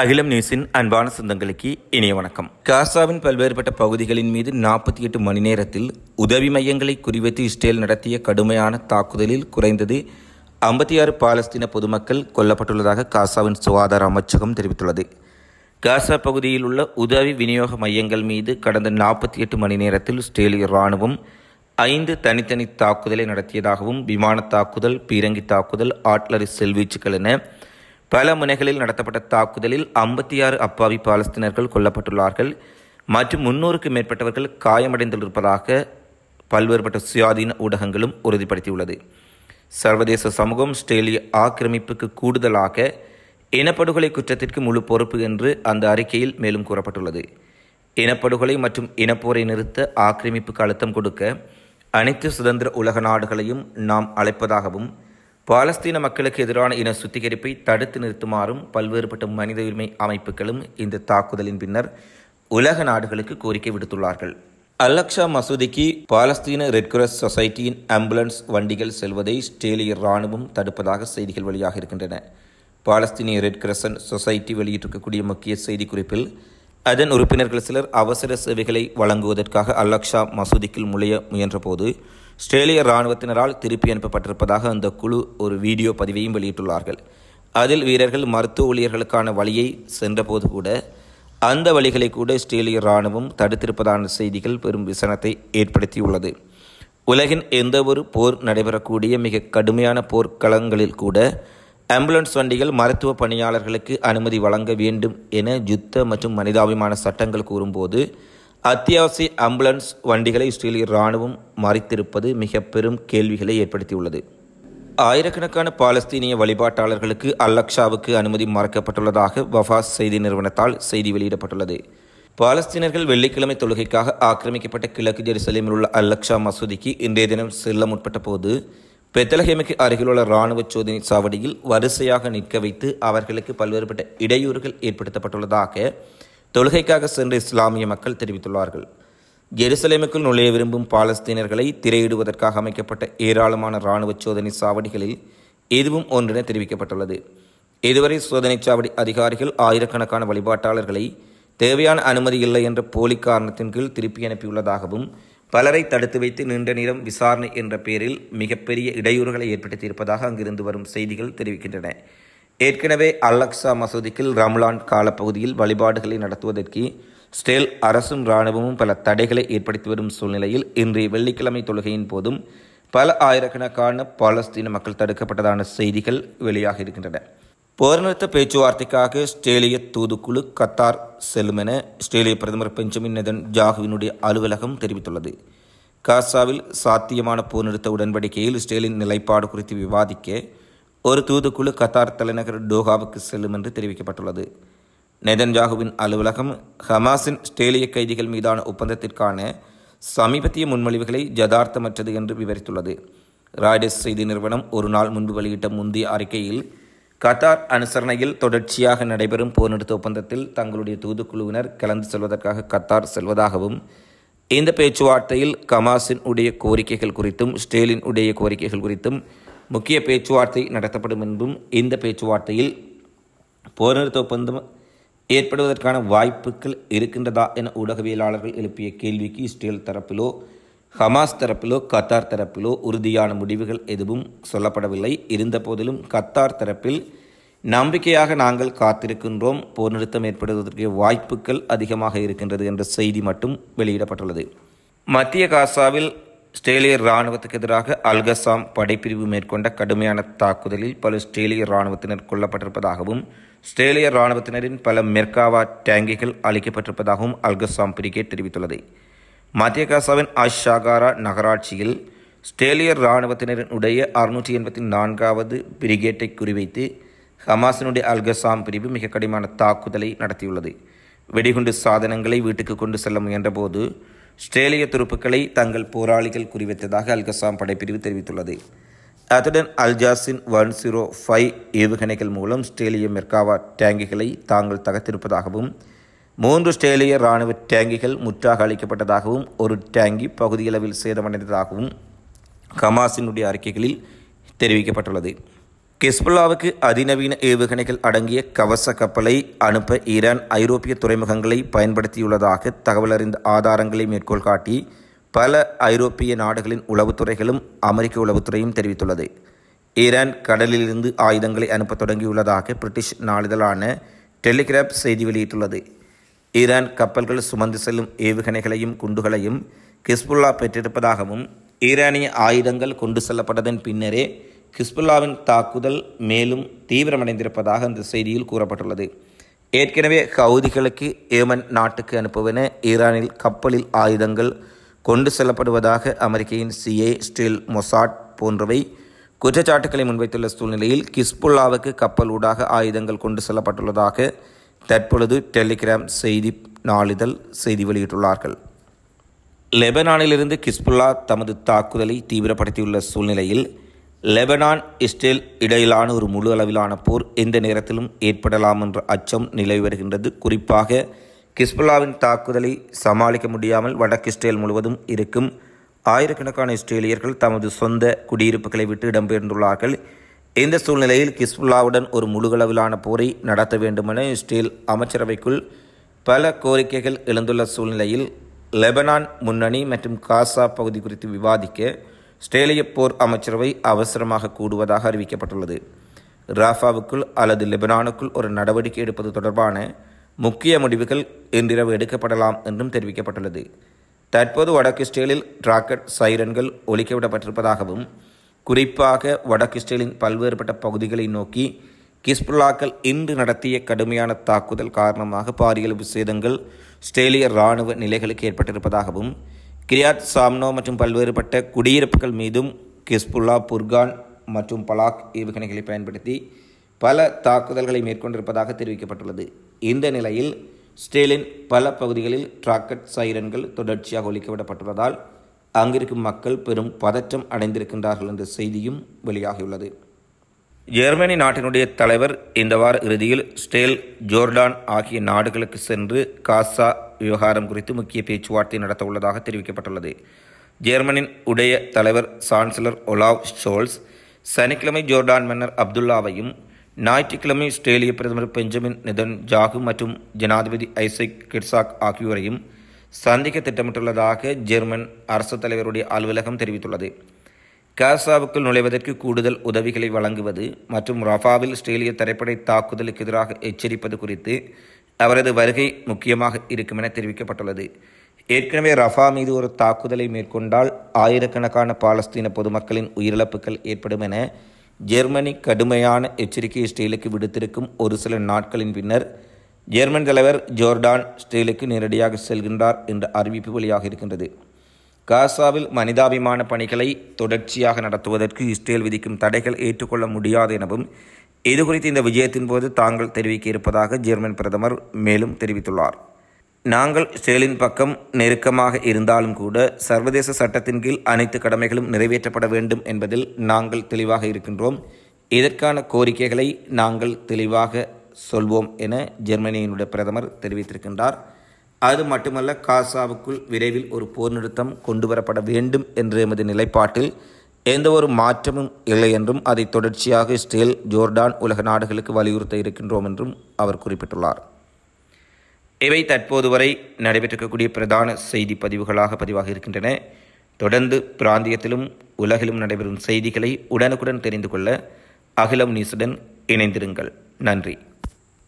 அகிலம் நியூஸின் அன்பான சொந்தங்களுக்கு இணைய வணக்கம் காசாவின் பல்வேறுபட்ட பகுதிகளின் மீது நாற்பத்தி எட்டு மணி நேரத்தில் உதவி மையங்களை குறிவைத்து இஸ்ரேல் நடத்திய கடுமையான தாக்குதலில் குறைந்தது ஐம்பத்தி ஆறு பாலஸ்தீன பொதுமக்கள் கொல்லப்பட்டுள்ளதாக காசாவின் சுகாதார அமைச்சகம் தெரிவித்துள்ளது காசா பகுதியில் உள்ள உதவி விநியோக மையங்கள் மீது கடந்த நாற்பத்தி எட்டு மணி நேரத்தில் இஸ்ரேலிய இராணுவம் ஐந்து தனித்தனி தாக்குதலை நடத்தியதாகவும் விமான தாக்குதல் பீரங்கி தாக்குதல் ஆட்லரி செல்வீச்சுக்கள் என பல முனைகளில் நடத்தப்பட்ட தாக்குதலில் ஐம்பத்தி ஆறு அப்பாவி பாலஸ்தீனர்கள் கொல்லப்பட்டுள்ளார்கள் மற்றும் முன்னூறுக்கு மேற்பட்டவர்கள் காயமடைந்திருப்பதாக பல்வேறுபட்ட சுயாதீன ஊடகங்களும் உறுதிப்படுத்தியுள்ளது சர்வதேச சமூகம் ஸ்டேலிய ஆக்கிரமிப்புக்கு கூடுதலாக இனப்படுகொலை குற்றத்திற்கு முழு பொறுப்பு என்று அந்த அறிக்கையில் மேலும் கூறப்பட்டுள்ளது இனப்படுகொலை மற்றும் இனப்போரை நிறுத்த ஆக்கிரமிப்புக்கு அழுத்தம் கொடுக்க அனைத்து சுதந்திர உலக நாடுகளையும் நாம் அழைப்பதாகவும் பாலஸ்தீன மக்களுக்கு எதிரான இன சுத்திகரிப்பை தடுத்து நிறுத்துமாறும் பல்வேறுபட்ட மனித உரிமை அமைப்புகளும் இந்த தாக்குதலின் பின்னர் உலக நாடுகளுக்கு கோரிக்கை விடுத்துள்ளார்கள் அலக்ஷா மசூதிக்கு பாலஸ்தீன ரெட் கிராஸ் சொசைட்டியின் ஆம்புலன்ஸ் வண்டிகள் செல்வதை ஸ்டேலிய இராணுவம் தடுப்பதாக செய்திகள் வெளியாக இருக்கின்றன பாலஸ்தீனிய ரெட் கிரசன்ட் சொசைட்டி வெளியிட்டிருக்கக்கூடிய முக்கிய செய்திக்குறிப்பில் அதன் உறுப்பினர்கள் சிலர் அவசர சேவைகளை வழங்குவதற்காக அல்லக்ஷா மசூதிக்குள் முளைய முயன்றபோது ஆஸ்திரேலிய இராணுவத்தினரால் திருப்பி அனுப்பப்பட்டிருப்பதாக அந்த குழு ஒரு வீடியோ பதிவையும் வெளியிட்டுள்ளார்கள் அதில் வீரர்கள் மருத்துவ ஊழியர்களுக்கான வழியை சென்றபோது கூட அந்த வழிகளை கூட ஆஸ்திரேலிய இராணுவம் தடுத்திருப்பதான செய்திகள் பெரும் விசனத்தை ஏற்படுத்தியுள்ளது உலகின் எந்தவொரு போர் நடைபெறக்கூடிய மிக கடுமையான போர்க்களங்களில் கூட ஆம்புலன்ஸ் வண்டிகள் மருத்துவ பணியாளர்களுக்கு அனுமதி வழங்க வேண்டும் என யுத்த மற்றும் மனிதாபிமான சட்டங்கள் கூறும்போது அத்தியாவசிய ஆம்புலன்ஸ் வண்டிகளை இஸ்ரேலிய இராணுவம் மறைத்திருப்பது மிக பெரும் கேள்விகளை ஏற்படுத்தியுள்ளது ஆயிரக்கணக்கான பாலஸ்தீனிய வழிபாட்டாளர்களுக்கு அல்லக்ஷாவுக்கு அனுமதி மறக்கப்பட்டுள்ளதாக வஃபாஸ் செய்தி நிறுவனத்தால் செய்தி வெளியிடப்பட்டுள்ளது பாலஸ்தீனர்கள் வெள்ளிக்கிழமை தொழுகைக்காக ஆக்கிரமிக்கப்பட்ட கிழக்கு ஜெருசலேமில் உள்ள அல்லக்ஷா மசூதிக்கு இன்றைய தினம் செல்ல முற்பட்ட போது பெத்தலஹேமுக்கு அருகிலுள்ள இராணுவ சோதனை சாவடியில் வரிசையாக நிற்க வைத்து அவர்களுக்கு பல்வேறுபட்ட இடையூறுகள் ஏற்படுத்தப்பட்டுள்ளதாக தொழுகைக்காக சென்று இஸ்லாமிய மக்கள் தெரிவித்துள்ளார்கள் ஜெருசலேமுக்குள் நுழைய விரும்பும் பாலஸ்தீனர்களை திரையிடுவதற்காக அமைக்கப்பட்ட ஏராளமான இராணுவ சோதனை சாவடிகளில் எதுவும் ஒன்றென தெரிவிக்கப்பட்டுள்ளது இதுவரை சோதனை சாவடி அதிகாரிகள் ஆயிரக்கணக்கான வழிபாட்டாளர்களை தேவையான அனுமதி இல்லை என்ற போலி காரணத்தின் கீழ் திருப்பி அனுப்பியுள்ளதாகவும் பலரை தடுத்து வைத்து நீண்ட நேரம் விசாரணை என்ற பேரில் மிகப்பெரிய இடையூறுகளை ஏற்படுத்தியிருப்பதாக அங்கிருந்து வரும் செய்திகள் தெரிவிக்கின்றன ஏற்கனவே அல்லக்ஸா மசூதிக்கில் ரம்லான் காலப்பகுதியில் வழிபாடுகளை நடத்துவதற்கு ஸ்டேல் அரசும் இராணுவமும் பல தடைகளை ஏற்படுத்தி வரும் சூழ்நிலையில் இன்றைய வெள்ளிக்கிழமை தொழுகையின் போதும் பல ஆயிரக்கணக்கான பாலஸ்தீன மக்கள் தடுக்கப்பட்டதான செய்திகள் வெளியாக இருக்கின்றன போர் நிறுத்த பேச்சுவார்த்தைக்காக ஸ்டேலிய தூதுக்குழு கத்தார் செல்லும் என ஸ்டேலிய பிரதமர் பெஞ்சமின் நெதன் ஜாகுவினுடைய அலுவலகம் தெரிவித்துள்ளது காசாவில் சாத்தியமான போர் நிறுத்த உடன்படிக்கையில் ஸ்டேலின் நிலைப்பாடு குறித்து விவாதிக்க ஒரு தூதுக்குழு கத்தார் தலைநகர் டோஹாவுக்கு செல்லும் என்று தெரிவிக்கப்பட்டுள்ளது நெதன்ஜாகுவின் அலுவலகம் ஹமாஸின் ஸ்டேலிய கைதிகள் மீதான ஒப்பந்தத்திற்கான சமீபத்திய முன்மொழிவுகளை ஜதார்த்தமற்றது என்று விவரித்துள்ளது ராய்டஸ் செய்தி நிறுவனம் ஒரு நாள் முன்பு வெளியிட்ட முந்தைய அறிக்கையில் கத்தார் அனுசரணையில் தொடர்ச்சியாக நடைபெறும் போர் நிறுத்த ஒப்பந்தத்தில் தங்களுடைய தூதுக்குழுவினர் கலந்து செல்வதற்காக கத்தார் செல்வதாகவும் இந்த பேச்சுவார்த்தையில் கமாஸின் உடைய கோரிக்கைகள் குறித்தும் ஸ்டேலின் உடைய கோரிக்கைகள் குறித்தும் முக்கிய பேச்சுவார்த்தை நடத்தப்படும் என்றும் இந்த பேச்சுவார்த்தையில் போர் நிறுத்த ஒப்பந்தம் ஏற்படுவதற்கான வாய்ப்புகள் இருக்கின்றதா என ஊடகவியலாளர்கள் எழுப்பிய கேள்விக்கு இஸ்ரேல் தரப்பிலோ ஹமாஸ் தரப்பிலோ கத்தார் தரப்பிலோ உறுதியான முடிவுகள் எதுவும் சொல்லப்படவில்லை இருந்தபோதிலும் கத்தார் தரப்பில் நம்பிக்கையாக நாங்கள் காத்திருக்கின்றோம் போர் நிறுத்தம் ஏற்படுவதற்கு வாய்ப்புகள் அதிகமாக இருக்கின்றது என்ற செய்தி மட்டும் வெளியிடப்பட்டுள்ளது மத்திய காசாவில் ஸ்டேலிய இராணுவத்துக்கு எதிராக அல்கசாம் படைப்பிரிவு மேற்கொண்ட கடுமையான தாக்குதலில் பல ஸ்டேலிய இராணுவத்தினர் கொல்லப்பட்டிருப்பதாகவும் ஸ்டேலிய இராணுவத்தினரின் பல மெர்காவா டேங்கிகள் அளிக்கப்பட்டிருப்பதாகவும் அல்கசாம் பிரிகேட் தெரிவித்துள்ளது மத்திய காசாவின் அஷாகாரா நகராட்சியில் ஸ்டேலிய இராணுவத்தினரின் உடைய அறுநூற்றி எண்பத்தி நான்காவது பிரிகேட்டை குறிவைத்து ஹமாசினுடைய அல்கசாம் பிரிவு மிக கடுமையான தாக்குதலை நடத்தியுள்ளது வெடிகுண்டு சாதனங்களை வீட்டுக்கு கொண்டு செல்ல முயன்றபோது ஸ்ட்ரேலிய துருப்புக்களை தங்கள் போராளிகள் குறிவைத்ததாக அல்கசாம் படைப்பிரிவு தெரிவித்துள்ளது அத்துடன் அல்ஜாசின் ஒன் ஜீரோ ஃபைவ் ஏவுகணைகள் மூலம் ஸ்ட்ரேலிய மெர்காவா டேங்கிகளை தாங்கள் தகர்த்திருப்பதாகவும் மூன்று ஸ்ட்ரேலிய இராணுவ டேங்கிகள் முற்றாக அளிக்கப்பட்டதாகவும் ஒரு டேங்கி பகுதியளவில் சேதமடைந்ததாகவும் ஹமாஸினுடைய அறிக்கைகளில் தெரிவிக்கப்பட்டுள்ளது ஹெஸ்புல்லாவுக்கு அதிநவீன ஏவுகணைகள் அடங்கிய கவச கப்பலை அனுப்ப ஈரான் ஐரோப்பிய துறைமுகங்களை பயன்படுத்தியுள்ளதாக தகவல் அறிந்த ஆதாரங்களை மேற்கோள் காட்டி பல ஐரோப்பிய நாடுகளின் உளவுத்துறைகளும் அமெரிக்க உளவுத்துறையும் தெரிவித்துள்ளது ஈரான் கடலிலிருந்து ஆயுதங்களை அனுப்ப தொடங்கியுள்ளதாக பிரிட்டிஷ் நாளிதழான டெலிகிராப் செய்தி வெளியிட்டுள்ளது ஈரான் கப்பல்கள் சுமந்து செல்லும் ஏவுகணைகளையும் குண்டுகளையும் ஹிஸ்புல்லா பெற்றிருப்பதாகவும் ஈரானிய ஆயுதங்கள் கொண்டு செல்லப்பட்டதன் பின்னரே ஹிஸ்புல்லாவின் தாக்குதல் மேலும் தீவிரமடைந்திருப்பதாக அந்த செய்தியில் கூறப்பட்டுள்ளது ஏற்கனவே ஹவுதிகளுக்கு ஏமன் நாட்டுக்கு அனுப்புவன ஈரானில் கப்பலில் ஆயுதங்கள் கொண்டு செல்லப்படுவதாக அமெரிக்கையின் சிஏ ஸ்டீல் மொசாட் போன்றவை குற்றச்சாட்டுக்களை முன்வைத்துள்ள சூழ்நிலையில் கிஸ்புல்லாவுக்கு கப்பல் ஊடாக ஆயுதங்கள் கொண்டு செல்லப்பட்டுள்ளதாக தற்பொழுது டெலிகிராம் செய்தி நாளிதழ் செய்தி வெளியிட்டுள்ளார்கள் லெபனானிலிருந்து கிஸ்புல்லா தமது தாக்குதலை தீவிரப்படுத்தியுள்ள சூழ்நிலையில் லெபனான் இஸ்ரேல் இடையிலான ஒரு முழு அளவிலான போர் எந்த நேரத்திலும் ஏற்படலாம் என்ற அச்சம் நிலவி வருகின்றது குறிப்பாக கிஸ்புல்லாவின் தாக்குதலை சமாளிக்க முடியாமல் வடக்கு இஸ்ரேல் முழுவதும் இருக்கும் ஆயிரக்கணக்கான இஸ்ரேலியர்கள் தமது சொந்த குடியிருப்புகளை விட்டு இடம்பெயர்ந்துள்ளார்கள் இந்த சூழ்நிலையில் கிஸ்புல்லாவுடன் ஒரு முழுகளவிலான போரை நடத்த வேண்டுமென இஸ்ரேல் அமைச்சரவைக்குள் பல கோரிக்கைகள் எழுந்துள்ள சூழ்நிலையில் லெபனான் முன்னணி மற்றும் காசா பகுதி குறித்து விவாதிக்க ஸ்டேலிய போர் அமைச்சரவை அவசரமாக கூடுவதாக அறிவிக்கப்பட்டுள்ளது ராஃபாவுக்குள் அல்லது லெபனானுக்குள் ஒரு நடவடிக்கை எடுப்பது தொடர்பான முக்கிய முடிவுகள் இன்றிரவு எடுக்கப்படலாம் என்றும் தெரிவிக்கப்பட்டுள்ளது தற்போது வடக்கு இஸ்ரேலில் ராக்கெட் சைரன்கள் விடப்பட்டிருப்பதாகவும் குறிப்பாக வடக்கு இஸ்ரேலின் பல்வேறுபட்ட பகுதிகளை நோக்கி கிஸ்புல்லாக்கள் இன்று நடத்திய கடுமையான தாக்குதல் காரணமாக பாரியல் சேதங்கள் ஸ்டேலிய இராணுவ நிலைகளுக்கு ஏற்பட்டிருப்பதாகவும் கிரியாத் சாம்னோ மற்றும் பல்வேறுபட்ட குடியிருப்புகள் மீதும் கிஸ்புல்லா புர்கான் மற்றும் பலாக் ஏவுகணைகளை பயன்படுத்தி பல தாக்குதல்களை மேற்கொண்டிருப்பதாக தெரிவிக்கப்பட்டுள்ளது இந்த நிலையில் ஸ்டேலின் பல பகுதிகளில் டிராக்கட் சைரன்கள் தொடர்ச்சியாக ஒழிக்கப்படப்பட்டுள்ளதால் அங்கிருக்கும் மக்கள் பெரும் பதற்றம் அடைந்திருக்கின்றார்கள் என்ற செய்தியும் வெளியாகியுள்ளது ஜெர்மனி நாட்டினுடைய தலைவர் இந்த வார இறுதியில் ஸ்டேல் ஜோர்டான் ஆகிய நாடுகளுக்கு சென்று காசா விவகாரம் குறித்து முக்கிய பேச்சுவார்த்தை நடத்த உள்ளதாக தெரிவிக்கப்பட்டுள்ளது ஜெர்மனின் உடைய தலைவர் சான்சலர் ஒலாவ் ஷோல்ஸ் சனிக்கிழமை ஜோர்டான் மன்னர் அப்துல்லாவையும் ஞாயிற்றுக்கிழமை ஆஸ்திரேலிய பிரதமர் பெஞ்சமின் நிதன் ஜாகு மற்றும் ஜனாதிபதி ஐசக் கிர்சாக் ஆகியோரையும் சந்திக்க திட்டமிட்டுள்ளதாக ஜெர்மன் அரசு தலைவருடைய அலுவலகம் தெரிவித்துள்ளது காசாவுக்குள் நுழைவதற்கு கூடுதல் உதவிகளை வழங்குவது மற்றும் ரஃபாவில் ஆஸ்திரேலிய திரைப்படை தாக்குதலுக்கு எதிராக எச்சரிப்பது குறித்து அவரது வருகை முக்கியமாக இருக்கும் என தெரிவிக்கப்பட்டுள்ளது ஏற்கனவே ரஃபா மீது ஒரு தாக்குதலை மேற்கொண்டால் ஆயிரக்கணக்கான பாலஸ்தீன பொதுமக்களின் உயிரிழப்புகள் ஏற்படும் என ஜெர்மனி கடுமையான எச்சரிக்கை இஸ்ரேலுக்கு விடுத்திருக்கும் ஒரு சில நாட்களின் பின்னர் ஜெர்மன் தலைவர் ஜோர்டான் இஸ்ரேலுக்கு நேரடியாக செல்கின்றார் என்ற அறிவிப்பு வழியாக இருக்கின்றது காசாவில் மனிதாபிமான பணிகளை தொடர்ச்சியாக நடத்துவதற்கு இஸ்ரேல் விதிக்கும் தடைகள் ஏற்றுக்கொள்ள முடியாது எனவும் இதுகுறித்து இந்த விஜயத்தின் போது தாங்கள் தெரிவிக்க இருப்பதாக ஜெர்மன் பிரதமர் மேலும் தெரிவித்துள்ளார் நாங்கள் செயலின் பக்கம் நெருக்கமாக இருந்தாலும் கூட சர்வதேச சட்டத்தின் கீழ் அனைத்து கடமைகளும் நிறைவேற்றப்பட வேண்டும் என்பதில் நாங்கள் தெளிவாக இருக்கின்றோம் இதற்கான கோரிக்கைகளை நாங்கள் தெளிவாக சொல்வோம் என ஜெர்மனியினுடைய பிரதமர் தெரிவித்திருக்கின்றார் அது மட்டுமல்ல காசாவுக்குள் விரைவில் ஒரு போர் நிறுத்தம் கொண்டுவரப்பட வேண்டும் என்ற எமது நிலைப்பாட்டில் எந்த ஒரு மாற்றமும் இல்லை என்றும் அதை தொடர்ச்சியாக இஸ்ரேல் ஜோர்டான் உலக நாடுகளுக்கு வலியுறுத்த இருக்கின்றோம் என்றும் அவர் குறிப்பிட்டுள்ளார் இவை தற்போது வரை நடைபெற்றிருக்கக்கூடிய பிரதான செய்தி பதிவுகளாக பதிவாக இருக்கின்றன தொடர்ந்து பிராந்தியத்திலும் உலகிலும் நடைபெறும் செய்திகளை உடனுக்குடன் தெரிந்து கொள்ள அகிலம் நியூஸுடன் இணைந்திருங்கள் நன்றி